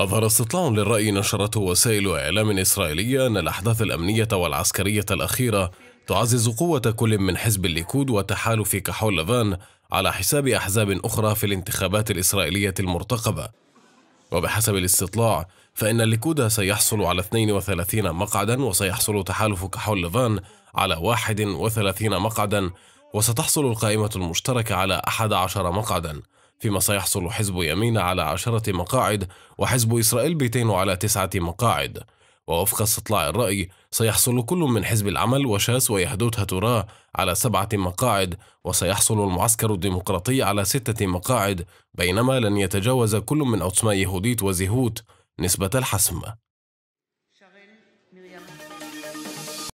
أظهر استطلاع للرأي نشرته وسائل إعلام إسرائيلية أن الأحداث الأمنية والعسكرية الأخيرة تعزز قوة كل من حزب الليكود وتحالف كحول لبان على حساب أحزاب أخرى في الانتخابات الإسرائيلية المرتقبة وبحسب الاستطلاع فإن الليكود سيحصل على 32 مقعدا وسيحصل تحالف كحول لبان على 31 مقعدا وستحصل القائمة المشتركة على 11 مقعدا فيما سيحصل حزب يمين على عشرة مقاعد وحزب إسرائيل بيتين على تسعة مقاعد ووفق استطلاع الرأي سيحصل كل من حزب العمل وشاس ويهدوت هتورا على سبعة مقاعد وسيحصل المعسكر الديمقراطي على ستة مقاعد بينما لن يتجاوز كل من عثماء يهوديت وزيهوت نسبة الحسم